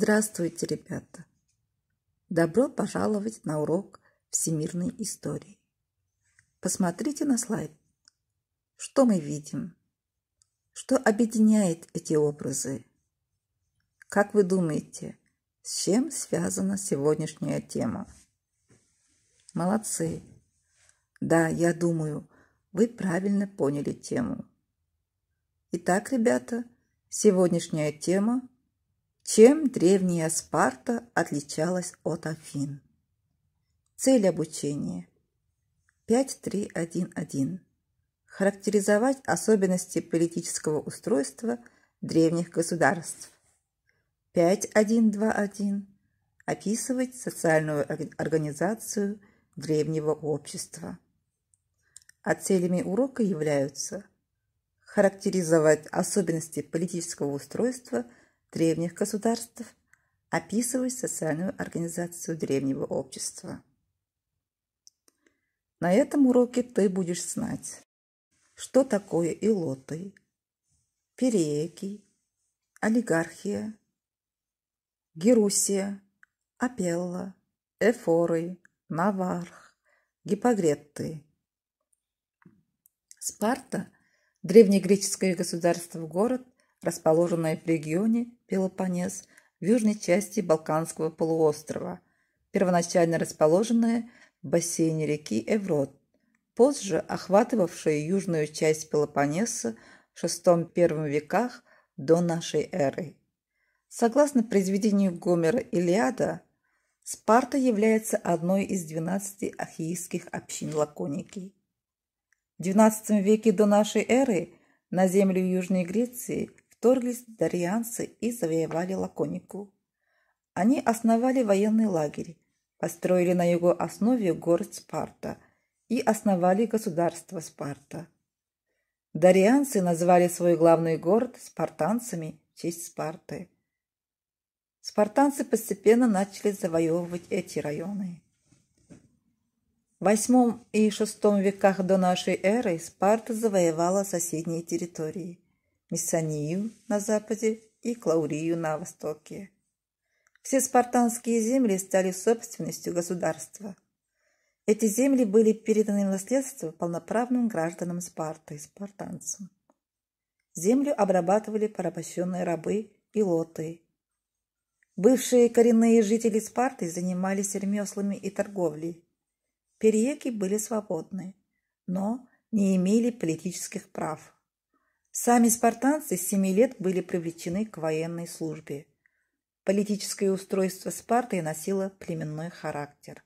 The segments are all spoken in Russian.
Здравствуйте, ребята! Добро пожаловать на урок всемирной истории. Посмотрите на слайд. Что мы видим? Что объединяет эти образы? Как вы думаете, с чем связана сегодняшняя тема? Молодцы! Да, я думаю, вы правильно поняли тему. Итак, ребята, сегодняшняя тема чем древняя Спарта отличалась от Афин? Цель обучения 5.3.1.1. Характеризовать особенности политического устройства древних государств. 5.1.2.1. Описывать социальную организацию древнего общества. А целями урока являются характеризовать особенности политического устройства – древних государств, описывая социальную организацию древнего общества. На этом уроке ты будешь знать, что такое илоты, перееки, олигархия, Герусия, Апелла, Эфоры, Наварх, Гипогретты, Спарта – древнегреческое государство-город, Расположенная в регионе Пелопонес в южной части Балканского полуострова, первоначально расположенная в бассейне реки Эврот, позже охватывавшая южную часть Пелопонеса в VI-I веках до нашей эры. Согласно произведению Гомера «Илиада», Спарта является одной из 12 ахейских общин Лаконики. В XII веке до нашей эры на землю Южной Греции вторглись дарианцы и завоевали Лаконику. Они основали военный лагерь, построили на его основе город Спарта и основали государство Спарта. Дарианцы назвали свой главный город спартанцами в честь Спарты. Спартанцы постепенно начали завоевывать эти районы. В VIII и VI веках до нашей эры Спарта завоевала соседние территории – Мессанию на западе и Клаурию на востоке. Все спартанские земли стали собственностью государства. Эти земли были переданы в наследство полноправным гражданам Спарты, спартанцам. Землю обрабатывали порабощенные рабы и лоты. Бывшие коренные жители Спарты занимались ремеслами и торговлей. Перееки были свободны, но не имели политических прав. Сами спартанцы с 7 лет были привлечены к военной службе. Политическое устройство Спарты носило племенной характер.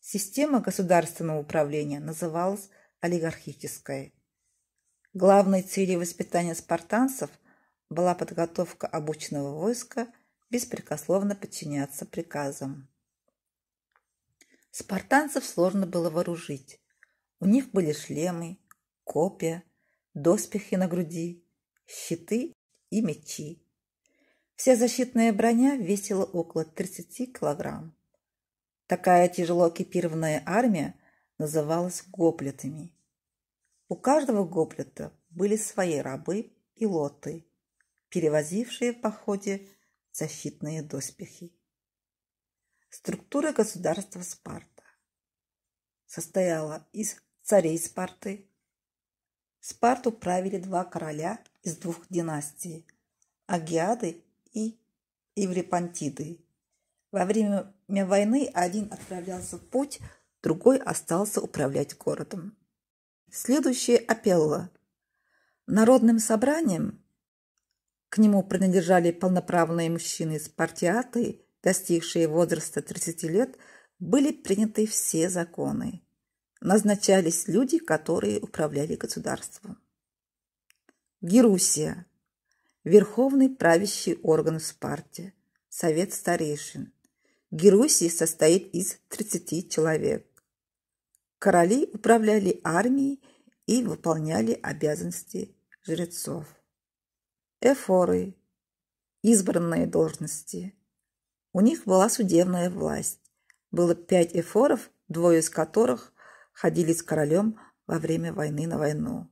Система государственного управления называлась олигархической. Главной целью воспитания спартанцев была подготовка обученного войска беспрекословно подчиняться приказам. Спартанцев сложно было вооружить. У них были шлемы, копья, доспехи на груди, щиты и мечи. Вся защитная броня весила около 30 килограмм. Такая тяжело экипированная армия называлась гоплетами. У каждого гоплета были свои рабы и лоты, перевозившие в походе защитные доспехи. Структура государства Спарта состояла из царей Спарты, Спарту правили два короля из двух династий – Агиады и Эврипантиды. Во время войны один отправлялся в путь, другой остался управлять городом. Следующее – Апелло. Народным собранием, к нему принадлежали полноправные мужчины Спартиаты, достигшие возраста 30 лет, были приняты все законы назначались люди, которые управляли государством. Герусия – верховный правящий орган в Спарте, совет старейшин. Герусия состоит из 30 человек. Короли управляли армией и выполняли обязанности жрецов. Эфоры – избранные должности. У них была судебная власть. Было пять эфоров, двое из которых – ходили с королем во время войны на войну.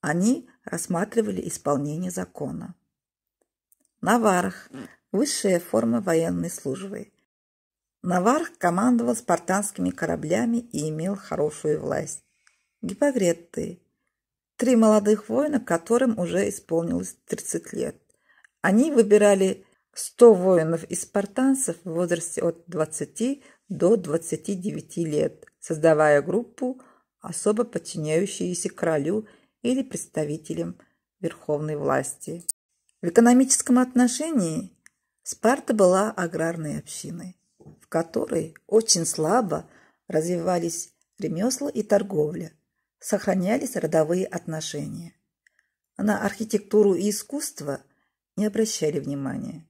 Они рассматривали исполнение закона. Наварх – высшая форма военной службы. Наварх командовал спартанскими кораблями и имел хорошую власть. Гипогретты – три молодых воина, которым уже исполнилось 30 лет. Они выбирали 100 воинов из спартанцев в возрасте от 20 до 29 лет – создавая группу, особо подчиняющиеся королю или представителям верховной власти. В экономическом отношении Спарта была аграрной общиной, в которой очень слабо развивались ремесла и торговля, сохранялись родовые отношения. На архитектуру и искусство не обращали внимания.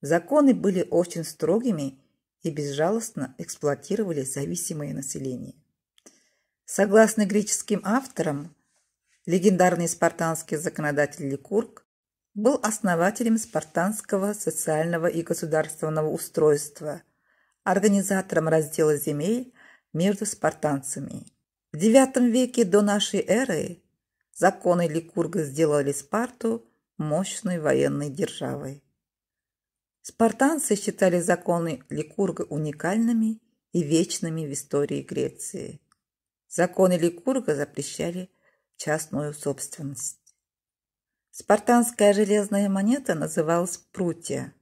Законы были очень строгими и безжалостно эксплуатировали зависимое население. Согласно греческим авторам, легендарный спартанский законодатель Ликург был основателем спартанского социального и государственного устройства, организатором раздела земель между спартанцами. В IX веке до нашей эры законы Ликурга сделали Спарту мощной военной державой. Спартанцы считали законы Ликурга уникальными и вечными в истории Греции. Законы Ликурга запрещали частную собственность. Спартанская железная монета называлась прутья.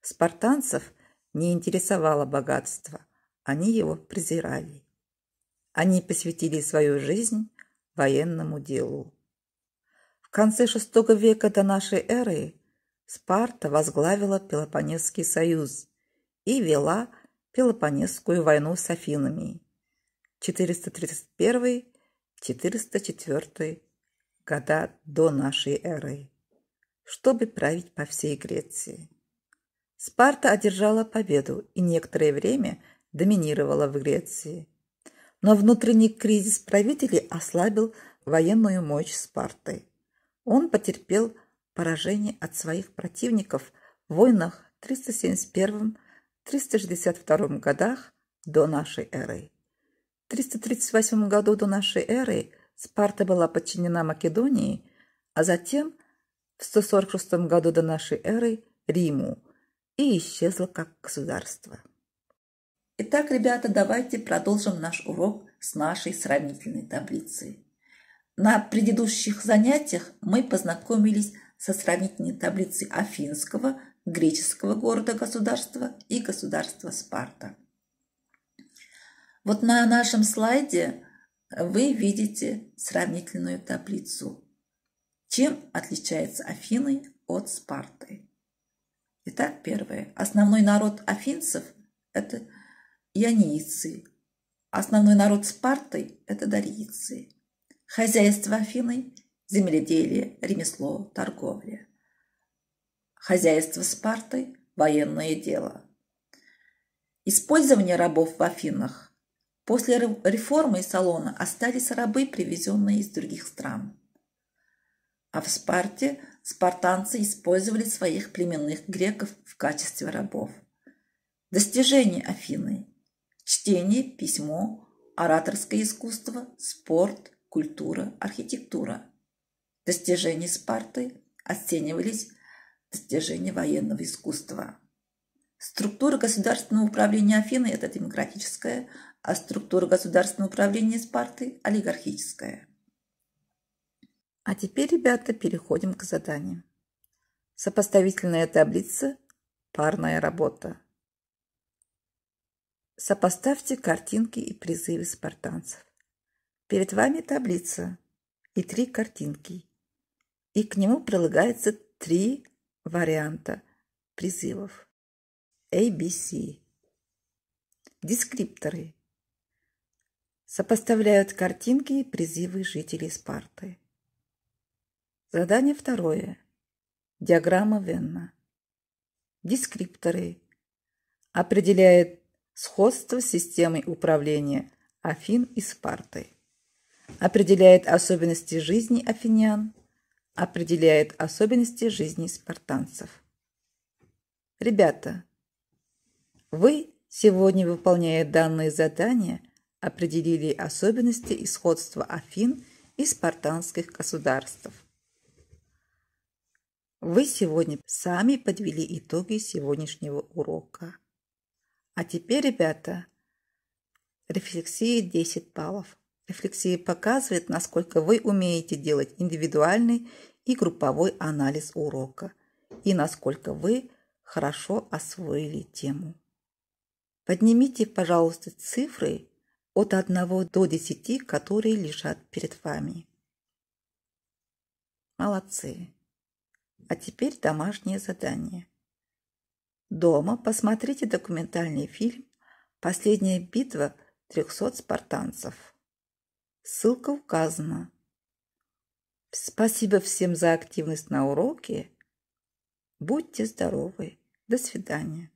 Спартанцев не интересовало богатство, они его презирали. Они посвятили свою жизнь военному делу. В конце VI века до нашей эры Спарта возглавила Пелопонесский союз и вела Пелопонесскую войну с Афинами 431-404 года до нашей эры, чтобы править по всей Греции. Спарта одержала победу и некоторое время доминировала в Греции. Но внутренний кризис правителей ослабил военную мощь Спарты. Он потерпел поражений от своих противников в войнах 371-362 годах до нашей эры. В 338 году до нашей эры Спарта была подчинена Македонии, а затем в 146 году до нашей эры Риму и исчезла как государство. Итак, ребята, давайте продолжим наш урок с нашей сравнительной таблицей. На предыдущих занятиях мы познакомились со сравнительной таблицей афинского, греческого города-государства и государства Спарта. Вот на нашем слайде вы видите сравнительную таблицу. Чем отличается Афины от Спарты? Итак, первое. Основной народ афинцев – это ионийцы. Основной народ Спарты – это дарийцы. Хозяйство Афины земледелие, ремесло, торговля. Хозяйство Спарты – военное дело. Использование рабов в Афинах. После реформы и салона остались рабы, привезенные из других стран. А в Спарте спартанцы использовали своих племенных греков в качестве рабов. Достижения Афины – чтение, письмо, ораторское искусство, спорт, культура, архитектура – Достижения Спарты оценивались достижения военного искусства. Структура государственного управления Афины – это демократическая, а структура государственного управления Спарты – олигархическая. А теперь, ребята, переходим к заданию. Сопоставительная таблица – парная работа. Сопоставьте картинки и призывы спартанцев. Перед вами таблица и три картинки – и к нему прилагается три варианта призывов. ABC. Дескрипторы сопоставляют картинки и призывы жителей Спарты. Задание второе. Диаграмма Венна. Дескрипторы определяет сходство с системой управления Афин и Спарты, определяет особенности жизни афинян, определяет особенности жизни спартанцев. Ребята, вы, сегодня выполняя данные задания, определили особенности и сходства Афин и спартанских государств. Вы сегодня сами подвели итоги сегодняшнего урока. А теперь, ребята, рефлексии 10 баллов рефлексии показывает, насколько вы умеете делать индивидуальный и групповой анализ урока и насколько вы хорошо освоили тему. Поднимите, пожалуйста, цифры от 1 до 10, которые лежат перед вами. Молодцы! А теперь домашнее задание. Дома посмотрите документальный фильм «Последняя битва 300 спартанцев». Ссылка указана. Спасибо всем за активность на уроке. Будьте здоровы. До свидания.